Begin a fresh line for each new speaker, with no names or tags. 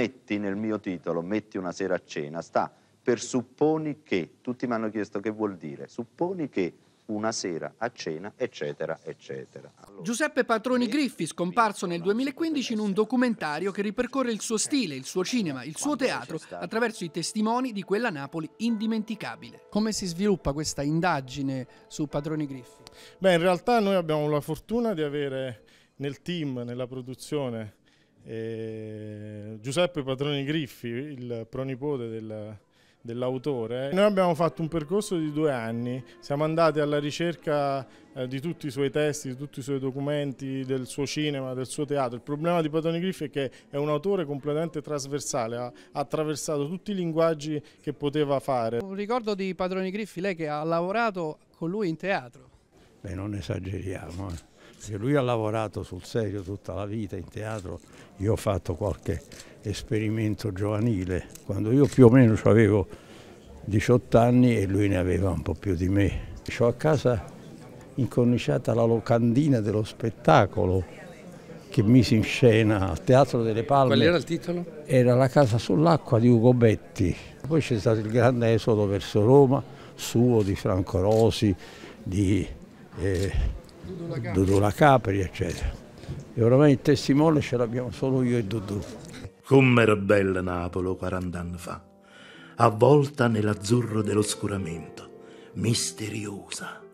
metti nel mio titolo, metti una sera a cena, sta per supponi che, tutti mi hanno chiesto che vuol dire, supponi che una sera a cena, eccetera, eccetera.
Allora, Giuseppe Patroni Griffi, scomparso nel 2015 in un documentario che ripercorre il suo stile, il suo cinema, il suo teatro attraverso i testimoni di quella Napoli indimenticabile. Come si sviluppa questa indagine su Patroni Griffi?
Beh, in realtà noi abbiamo la fortuna di avere nel team, nella produzione, e eh, Giuseppe Patroni Griffi, il pronipote del, dell'autore. Noi abbiamo fatto un percorso di due anni, siamo andati alla ricerca eh, di tutti i suoi testi, di tutti i suoi documenti, del suo cinema, del suo teatro. Il problema di Patoni Griffi è che è un autore completamente trasversale, ha attraversato tutti i linguaggi che poteva fare. Un ricordo di Padroni Griffi, lei che ha lavorato con lui in teatro.
Beh, non esageriamo. Eh. Se lui ha lavorato sul serio tutta la vita in teatro, io ho fatto qualche esperimento giovanile, quando io più o meno avevo 18 anni e lui ne aveva un po' più di me. Ho a casa incorniciata la locandina dello spettacolo che mise in scena al Teatro delle Palme. Qual era il titolo? Era La casa sull'acqua di Ugo Betti. Poi c'è stato il grande esodo verso Roma, suo, di Franco Rosi, di eh, Dudu La Capri, eccetera. E ormai il testimone ce l'abbiamo solo io e Dudu. Com'era bella Napoli 40 anni fa, avvolta nell'azzurro dell'oscuramento, misteriosa.